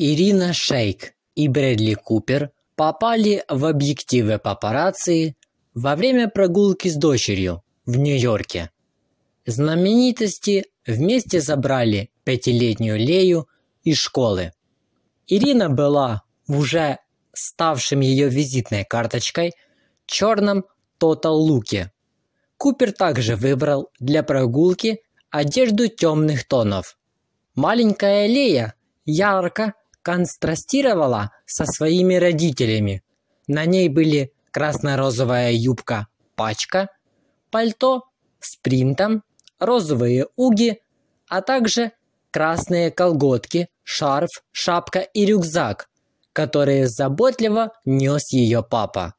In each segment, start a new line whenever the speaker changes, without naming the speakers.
Ирина Шейк и Брэдли Купер попали в объективы папарацци во время прогулки с дочерью в Нью-Йорке. Знаменитости вместе забрали пятилетнюю Лею из школы. Ирина была уже ставшим ее визитной карточкой черном Total Луке. Купер также выбрал для прогулки одежду темных тонов. Маленькая Лея ярко контрастировала со своими родителями. На ней были красно-розовая юбка пачка, пальто с принтом, розовые уги, а также красные колготки, шарф, шапка и рюкзак, которые заботливо нес ее папа.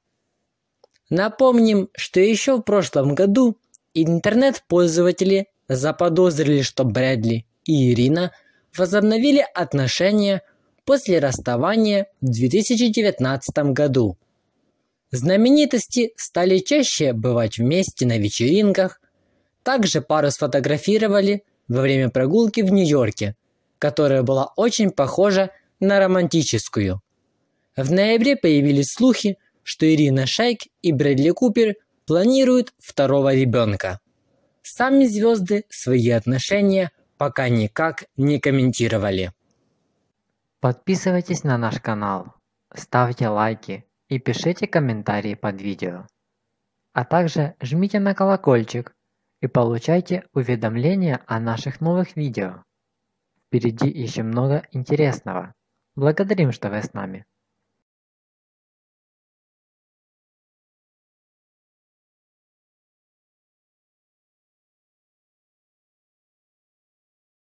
Напомним, что еще в прошлом году интернет-пользователи заподозрили, что Брэдли и Ирина возобновили отношения – после расставания в 2019 году. Знаменитости стали чаще бывать вместе на вечеринках. Также пару сфотографировали во время прогулки в Нью-Йорке, которая была очень похожа на романтическую. В ноябре появились слухи, что Ирина Шайк и Брэдли Купер планируют второго ребенка. Сами звезды свои отношения пока никак не комментировали. Подписывайтесь на наш канал, ставьте лайки и пишите комментарии под видео. А также жмите на колокольчик и получайте уведомления о наших новых видео. Впереди еще много интересного. Благодарим, что вы с нами.